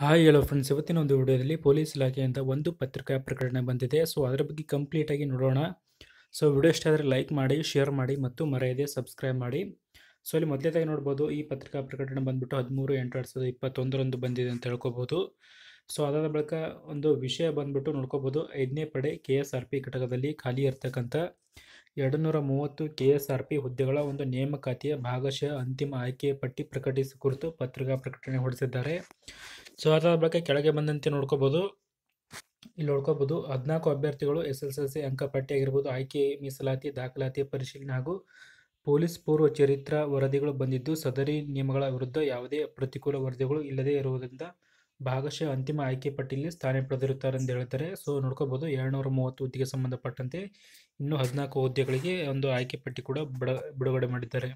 hi ಹೇಳೋ friends ಇವತ್ತಿನ ಒಂದು ವಿಡಿಯೋದಲ್ಲಿ ಪೊಲೀಸ್ ಇಲಾಖೆಯಿಂದ ಒಂದು ಪತ್ರಿಕಾ ಪ್ರಕಟಣೆ ಬಂದಿದೆ ಸೊ ಅದರ ಬಗ್ಗೆ ಕಂಪ್ಲೀಟಾಗಿ ನೋಡೋಣ ಸೊ ವಿಡಿಯೋ ಇಷ್ಟ ಆದರೆ ಲೈಕ್ ಮಾಡಿ ಶೇರ್ ಮಾಡಿ ಮತ್ತು ಮರೆಯದೆ ಸಬ್ಸ್ಕ್ರೈಬ್ ಮಾಡಿ ಸೊ ಇಲ್ಲಿ ಮೊದಲೇದಾಗಿ ನೋಡ್ಬೋದು ಈ ಪತ್ರಿಕಾ ಪ್ರಕಟಣೆ ಬಂದುಬಿಟ್ಟು ಹದಿಮೂರು ಎಂಟು ಎರಡು ಸಾವಿರದ ಇಪ್ಪತ್ತೊಂದರಂದು ಬಂದಿದೆ ಅಂತ ಹೇಳ್ಕೊಬೋದು ಸೊ ಅದಾದ ಬಳಿಕ ಒಂದು ವಿಷಯ ಬಂದುಬಿಟ್ಟು ನೋಡ್ಕೋಬೋದು ಐದನೇ ಪಡೆ ಕೆ ಎಸ್ ಆರ್ ಪಿ ಘಟಕದಲ್ಲಿ ಖಾಲಿ ಇರ್ತಕ್ಕಂಥ ಎರಡು ನೂರ ಮೂವತ್ತು ಕೆ ಎಸ್ ಆರ್ ಪಿ ಹುದ್ದೆಗಳ ಒಂದು ನೇಮಕಾತಿಯ ಭಾಗಶಃ ಅಂತಿಮ ಆಯ್ಕೆ ಪಟ್ಟಿ ಪ್ರಕಟಿಸಿ ಕುರಿತು ಪತ್ರಿಕಾ ಪ್ರಕಟಣೆ ಹೊಡೆಸಿದ್ದಾರೆ ಸೊ ಅದರ ಬಳಿಕ ಕೆಳಗೆ ಬಂದಂತೆ ನೋಡ್ಕೋಬೋದು ಇಲ್ಲಿ ನೋಡ್ಕೋಬೋದು ಹದಿನಾಲ್ಕು ಅಭ್ಯರ್ಥಿಗಳು ಎಸ್ ಎಲ್ ಸಿ ಅಂಕ ಆಗಿರ್ಬೋದು ಆಯ್ಕೆ ಮೀಸಲಾತಿ ದಾಖಲಾತಿ ಪರಿಶೀಲನೆ ಹಾಗೂ ಪೊಲೀಸ್ ಪೂರ್ವ ಚರಿತ್ರ ವರದಿಗಳು ಬಂದಿದ್ದು ಸದರಿ ನಿಯಮಗಳ ವಿರುದ್ಧ ಯಾವುದೇ ಪ್ರತಿಕೂಲ ವರದಿಗಳು ಇಲ್ಲದೇ ಇರುವುದರಿಂದ ಭಾಗಶಃ ಅಂತಿಮ ಆಯ್ಕೆ ಪಟ್ಟಿಯಲ್ಲಿ ಸ್ಥಾನ ಪಡೆದಿರುತ್ತಾರೆ ಅಂತ ಹೇಳ್ತಾರೆ ಸೊ ನೋಡ್ಕೋಬೋದು ಎರಡು ನೂರ ಮೂವತ್ತು ಹುದ್ದೆಗೆ ಸಂಬಂಧಪಟ್ಟಂತೆ ಇನ್ನು ಹದಿನಾಲ್ಕು ಹುದ್ದೆಗಳಿಗೆ ಒಂದು ಆಯ್ಕೆ ಪಟ್ಟಿ ಕೂಡ ಬಿಡುಗಡೆ ಮಾಡಿದ್ದಾರೆ